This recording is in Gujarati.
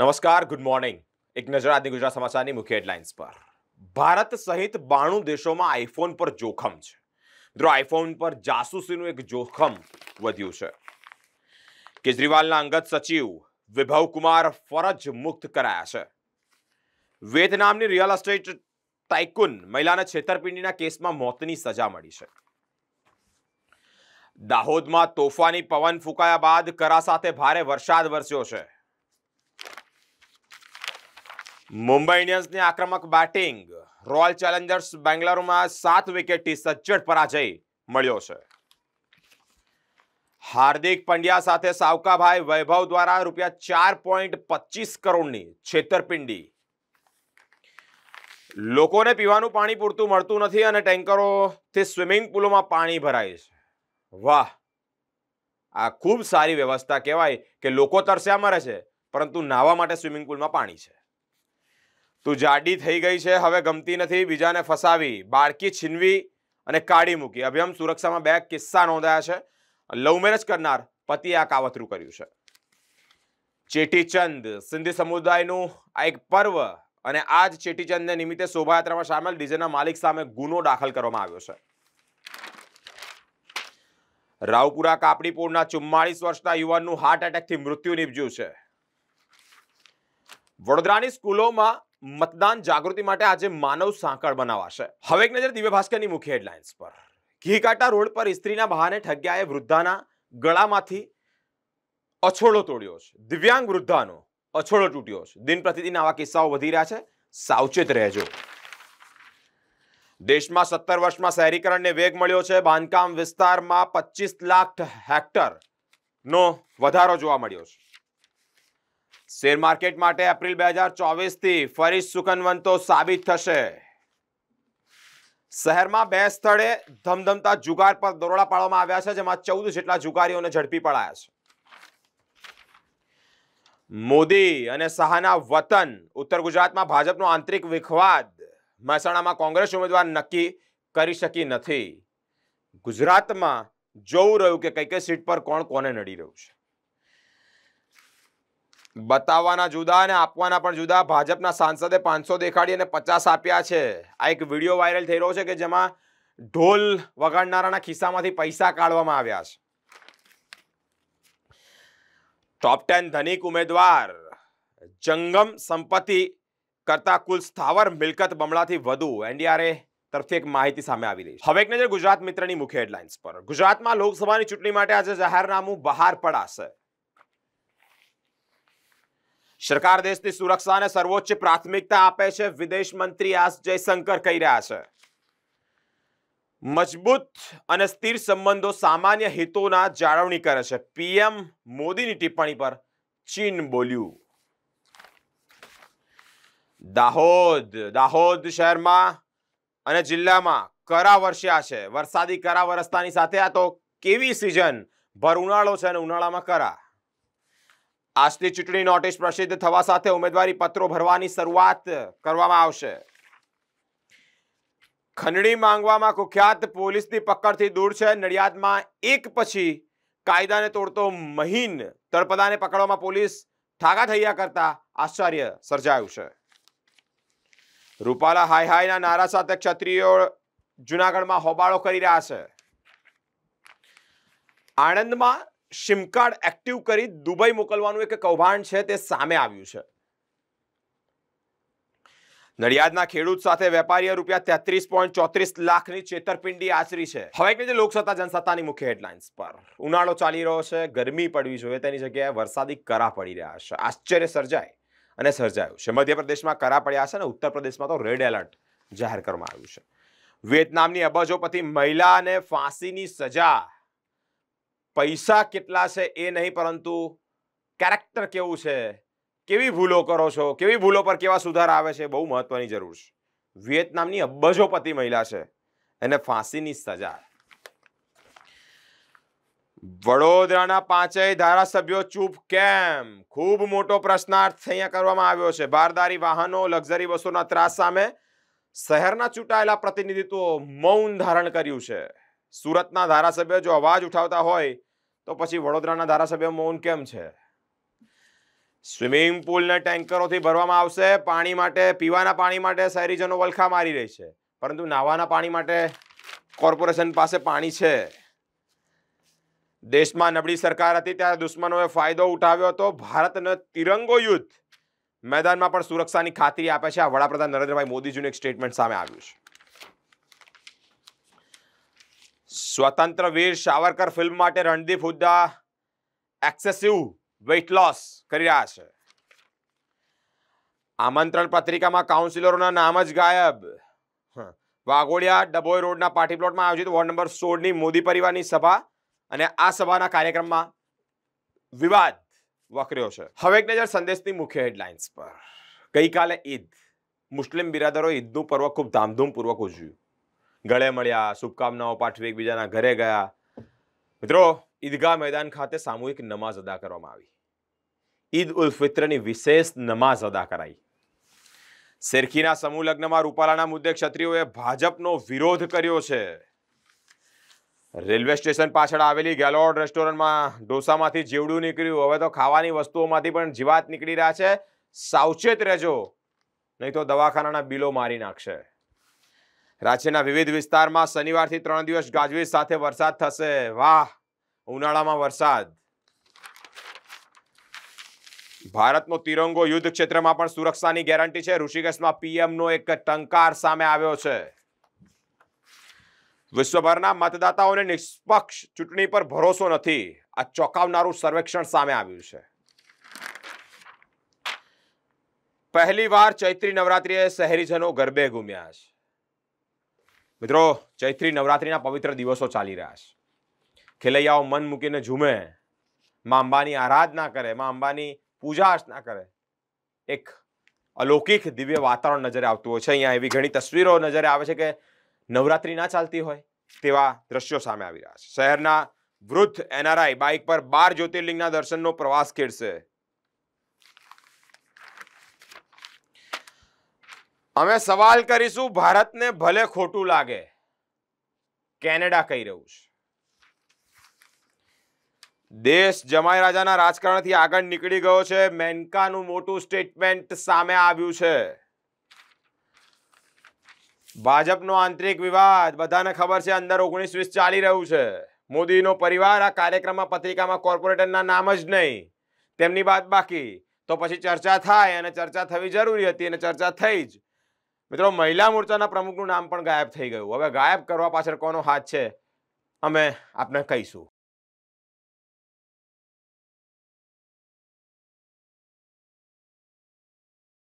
નમસ્કાર ગુડ મોર્નિંગ એક નજર આજની ગુજરાત સમાચારની મુખ્ય હેડલાઇન્સ પર ભારત સહિત બાણું દેશોમાં આઈફોન પર જોખમ છે મિત્રો આઈફોન પર જાસૂસીનું એક જોખમ વધ્યું છે કેજરીવાલના અંગત સચિવ વિભવ કુમાર ફરજ મુક્ત કરાયા છે વિયેતનામની રિયલ એસ્ટેટ ટાઇકુન મહિલાના છેતરપિંડીના કેસમાં મોતની સજા મળી છે દાહોદમાં તોફાની પવન ફૂંકાયા બાદ કરા સાથે ભારે વરસાદ વરસ્યો છે મુંબઈ ઇન્ડિયન્સની આક્રમક બેટિંગ રોયલ ચેલેન્જર્સ બેંગલુરુમાં સાત વિકેટથી સચ્ચોટ પરાજય મળ્યો છે હાર્દિક પંડ્યા સાથે સાવકાભાઈ વૈભવ દ્વારા રૂપિયા ચાર પોઈન્ટ પચીસ કરોડની છેતરપિંડી લોકોને પીવાનું પાણી પૂરતું મળતું નથી અને ટેન્કરોથી સ્વિમિંગ પુલોમાં પાણી ભરાય છે વાહ આ ખૂબ સારી વ્યવસ્થા કહેવાય કે લોકો તરસ્યા મરે છે પરંતુ નાહવા માટે સ્વિમિંગ પુલમાં પાણી છે તું જાડી થઈ ગઈ છે હવે ગમતી નથી બીજાને ફસાવી બાળકી છીનવી અને કાઢી મૂકી અભિયમ સુરક્ષામાં બે કિસ્સા નોંધાયા છે લવ મેરેજ કરનાર પતિએ આ કાવતરું કર્યું છે ચેટીચંદ સિંધી સમુદાયનું આ એક પર્વ અને આ જ ચેટીચંદને નિમિત્તે શોભાયાત્રામાં સામેલ ડીજેના માલિક સામે ગુનો દાખલ કરવામાં આવ્યો છે રાવપુરા કાપડીપોળના ચુમ્માળીસ વર્ષના યુવાનનું હાર્ટ એટેકથી મૃત્યુ નીપજ્યું છે વડોદરાની સ્કૂલોમાં મતદાન જાગૃતિ માટે આજે માનવ સાંકળ બનાવાશે હવે એક નજર દિવ્ય ભાસ્કરની મુખ્ય હેડલાઇન્સ પર ઘીકાટા રોડ પર સ્ત્રીના બહાને ઠગ્યાએ વૃદ્ધાના ગળામાંથી અછોડો તોડ્યો છે દિવ્યાંગ વૃદ્ધાનો અછોડો તૂટ્યો છે દિન પ્રતિદિન આવા કિસ્સાઓ વધી રહ્યા છે સાવચેત રહેજો દેશમાં સત્તર વર્ષમાં શહેરીકરણને વેગ મળ્યો છે બાંધકામ વિસ્તારમાં પચીસ લાખ હેક્ટર નો વધારો જોવા મળ્યો છે શેર માર્કેટ માટે એપ્રિલ બે હજાર ચોવીસથી ફરી સુકનવંતો સાબિત થશે શહેરમાં બે સ્થળે ધમધમતા જુગાર પર દરોડા પાડવામાં આવ્યા છે જેમાં ચૌદ જેટલા જુગારીઓને ઝડપી પડાયા છે મોદી અને શાહના વતન ઉત્તર ગુજરાતમાં ભાજપનો આંતરિક વિખવાદ મહેસાણામાં કોંગ્રેસ ઉમેદવાર નક્કી કરી શકી નથી ગુજરાતમાં જોવું રહ્યું કે કઈ કઈ સીટ પર કોણ કોને નડી રહ્યું છે બતાવવાના જુદા અને આપવાના પણ જુદા ભાજપના સાંસદે પાંચસો દેખાડી અને પચાસ આપ્યા છે આ એક વિડીયો વાયરલ થઈ રહ્યો છે કે જેમાં ઢોલ વગાડનારાના ખિસ્સામાંથી પૈસા કાઢવામાં આવ્યા છે ટોપ ટેન ધનિક ઉમેદવાર જંગમ સંપત્તિ કરતા કુલ સ્થાવર મિલકત બમણાથી વધુ એનડીઆરએ તરફથી એક માહિતી સામે આવી રહી છે હવે એક નજર ગુજરાત મિત્રની મુખ્ય હેડલાઇન્સ પર ગુજરાતમાં લોકસભાની ચૂંટણી માટે આજે જાહેરનામું બહાર પડાશે સરકાર દેશની સુરક્ષાને સર્વોચ્ચ પ્રાથમિકતા આપે છે વિદેશ મંત્રી આસ જયશંકર કહી રહ્યા છે મજબૂત અને સ્થિર સંબંધો સામાન્ય હિતોના જાળવણી કરે છે પીએમ મોદીની ટિપ્પણી પર ચીન બોલ્યું દાહોદ દાહોદ શહેરમાં અને જિલ્લામાં કરા વરસ્યા છે વરસાદી કરા વરસતાની સાથે આ તો કેવી સિઝન ભર ઉનાળો છે અને ઉનાળામાં કરા આજથી ચૂંટણી નોટિસ પ્રસિદ્ધ થવા સાથે ઉમેદવારી પત્રો ભરવાની શરૂઆત કરવામાં આવશે ખંડણી માંગવામાં કુખ્યાત પોલીસની પકડથી દૂર છે નડિયાદમાં એક પછી કાયદાને તોડતો મહીન તળપદાને પકડવામાં પોલીસ ઠાગા થયા કરતા આશ્ચર્ય સર્જાયું છે રૂપાલા હાય હાયના નારા સાથે ક્ષત્રિયો જુનાગઢમાં હોબાળો કરી રહ્યા છે આણંદમાં સિમ કાર્ડ એક્ટિવ કરી દુબઈ મોકલવાનું એક કૌભાંડ છે તે સામે આવ્યું છે નડિયાદના ખેડૂત સાથે વેપારીએ રૂપિયા તેત્રીસ પોઈન્ટ ચોત્રીસ લાખની છેતરપિંડી આચરી છે હવે કે જે લોકસત્તા જનસત્તાની મુખ્ય હેડલાઇન્સ પર ઉનાળો ચાલી રહ્યો છે ગરમી પડવી જોઈએ તેની જગ્યાએ વરસાદી કરા પડી રહ્યા છે આશ્ચર્ય સર્જાય અને સર્જાયું છે મધ્યપ્રદેશમાં કરા પડ્યા છે અને ઉત્તર પ્રદેશમાં તો રેડ એલર્ટ જાહેર કરવામાં આવ્યું છે વિયેતનામની અબજોપતિ મહિલાને ફાંસીની સજા પૈસા કેટલા છે એ નહીં પરંતુ કેરેક્ટર કેવું છે કેવી ભૂલો કરો છો કેવી ભૂલો પર કેવા સુધાર આવે છે બહુ મહત્વની જરૂર છે વિયેતનામની અબજોપતિ મહિલા છે એને ફાંસીની સજા વડોદરાના પાંચેય ધારાસભ્યો ચૂપ કેમ ખૂબ મોટો પ્રશ્નાર્થ અહીંયા કરવામાં આવ્યો છે બારદારી વાહનો લક્ઝરી બસોના ત્રાસ સામે શહેરના ચૂંટાયેલા પ્રતિનિધિત્વો મૌન ધારણ કર્યું છે સુરતના ધારાસભ્ય જો અવાજ ઉઠાવતા હોય તો પછી વડોદરાના ધારાસભ્ય મૌન કેમ છે સ્વિમિંગ પુલને ટેન્કરોથી ભરવામાં આવશે પાણી માટે પીવાના પાણી માટે શહેરીજનો વલખા મારી રહી છે પરંતુ નાવાના પાણી માટે કોર્પોરેશન પાસે પાણી છે દેશમાં નબળી સરકાર હતી ત્યારે દુશ્મનોએ ફાયદો ઉઠાવ્યો હતો ભારતનો તિરંગો યુદ્ધ મેદાનમાં પણ સુરક્ષાની ખાતરી આપે છે આ વડાપ્રધાન નરેન્દ્રભાઈ મોદીજીનું એક સ્ટેટમેન્ટ સામે આવ્યું છે સ્વતંત્ર વીર સાવરકર ફિલ્મ માટે Randeep Hooda excessive weight loss કરી રહ્યા છે આમંત્રણ પત્રિકામાં કાઉન્સિલરોના નામ જ ગાયબ વાઘોડિયા ડબોઈ રોડના પાર્ટી પ્લોટમાં આયોજિત વોર્ડ નંબર સોળની મોદી પરિવારની સભા અને આ સભાના કાર્યક્રમમાં વિવાદ વકર્યો છે હવે એક નજર સંદેશની મુખ્ય હેડલાઇન્સ પર ગઈકાલે ઈદ મુસ્લિમ બિરાદરો ઈદનું પર્વ ખૂબ ધામધૂમપૂર્વક ઉજવ્યું ગળે મળ્યા શુભકામનાઓ પાઠવી એકબીજાના ઘરે ગયા મિત્રો ઈદગાહ મેદાન ખાતે સામૂહિક નમાઝ અદા કરવામાં આવી ઈદ ઉલ ફિત્રની વિશેષ નમાઝ અદા કરાઈ શેરખીના સમૂહ લગ્નમાં રૂપાલાના મુદ્દે ક્ષત્રિયોએ ભાજપનો વિરોધ કર્યો છે રેલવે સ્ટેશન પાછળ આવેલી ગેલોડ રેસ્ટોરન્ટમાં ઢોસામાંથી જીવડું નીકળ્યું હવે તો ખાવાની વસ્તુઓમાંથી પણ જીવાત નીકળી રહ્યા છે સાવચેત રહેજો નહીં તો દવાખાનાના બિલો મારી નાખશે રાજ્યના વિવિધ વિસ્તારમાં શનિવારથી ત્રણ દિવસ ગાજવીજ સાથે વરસાદ થશે વાહ ઉનાળામાં વરસાદ ભારતનો તિરંગો યુદ્ધ ક્ષેત્રમાં પણ સુરક્ષાની ગેરંટી છે ઋષિકેશમાં પીએમનો એક ટંકાર સામે આવ્યો છે વિશ્વભરના મતદાતાઓને નિષ્પક્ષ ચૂંટણી પર ભરોસો નથી આ ચોંકાવનારું સર્વેક્ષણ સામે આવ્યું છે પહેલીવાર ચૈત્રી નવરાત્રિએ શહેરીજનો ગરબે ઘૂમ્યા છે મિત્રો ચૈત્રી નવરાત્રિના પવિત્ર દિવસો ચાલી રહ્યા છે ખેલૈયાઓ મન મૂકીને ઝૂમે મા અંબાની આરાધના કરે મા અંબાની પૂજા અર્ચના કરે એક અલૌકિક દિવ્ય વાતાવરણ નજરે આવતું હોય છે અહીંયા એવી ઘણી તસવીરો નજરે આવે છે કે નવરાત્રિ ના ચાલતી હોય તેવા દ્રશ્યો સામે આવી રહ્યા છે શહેરના વૃદ્ધ એનઆરઆઈ બાઇક પર બાર જ્યોતિર્લિંગના દર્શનનો પ્રવાસ ખેડશે અમે સવાલ કરીશું ભારતને ભલે ખોટું લાગે કેનેડા કહી રહ્યું છે દેશ જમાઈ રાજાના રાજકારણથી આગળ નીકળી ગયો છે મેનકાનું મોટું સ્ટેટમેન્ટ સામે આવ્યું છે ભાજપનો આંતરિક વિવાદ બધાને ખબર છે અંદર ઓગણીસ વીસ ચાલી રહ્યું છે મોદીનો પરિવાર આ કાર્યક્રમમાં પત્રિકામાં કોર્પોરેટરના નામ જ નહીં તેમની બાદ બાકી તો પછી ચર્ચા થાય અને ચર્ચા થવી જરૂરી હતી અને ચર્ચા થઈ જ મિત્રો મહિલા મોરચાના પ્રમુખનું નામ પણ ગાયબ થઈ ગયું હવે ગાયબ કરવા પાછળ કોનો હાથ છે અમે આપને કહીશું